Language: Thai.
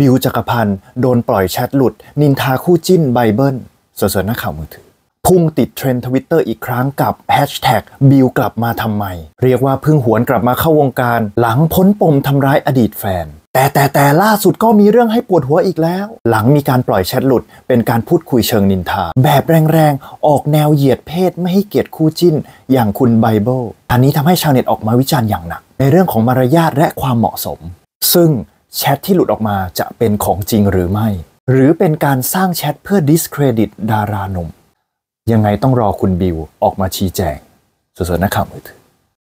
บิวจักรพันธ์โดนปล่อยแชทหลุด นินทาคู่จิ้นไบเบิลสสๆหน้าข่าวมือถือ พุ่งติดเทรนด์ทวิตเตอร์อีกครั้งกับแฮชแท็กบิวกลับมาทำไม เรียกว่าพึ่งหวนกลับมาเข้าวงการ หลังพ้นปมทำร้ายอดีตแฟน แต่แต่แต่ล่าสุดก็มีเรื่องให้ปวดหัวอีกแล้ว หลังมีการปล่อยแชทหลุด เป็นการพูดคุยเชิงนินทา แบบแรงๆออกแนวเหยียดเพศไม่ให้เกียรติคู่จิ้น อย่างคุณไบเบิลอันนี้ทำให้ชาวเน็ตออกมาวิจารณ์อย่างหนัก ในเรื่องของมารยาทและความเหมาะสม ซึ่งแชทที่หลุดออกมาจะเป็นของจริงหรือไม่ หรือเป็นการสร้างแชทเพื่อดิสเครดิตดาราหนุ่มยังไงต้องรอคุณบิวออกมาชี้แจงสดๆนะครับมือถือ